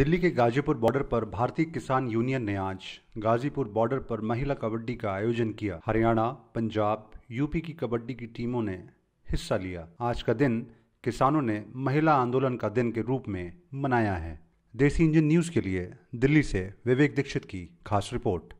दिल्ली के गाजीपुर बॉर्डर पर भारतीय किसान यूनियन ने आज गाजीपुर बॉर्डर पर महिला कबड्डी का आयोजन किया हरियाणा पंजाब यूपी की कबड्डी की टीमों ने हिस्सा लिया आज का दिन किसानों ने महिला आंदोलन का दिन के रूप में मनाया है देसी इंजन न्यूज के लिए दिल्ली से विवेक दीक्षित की खास रिपोर्ट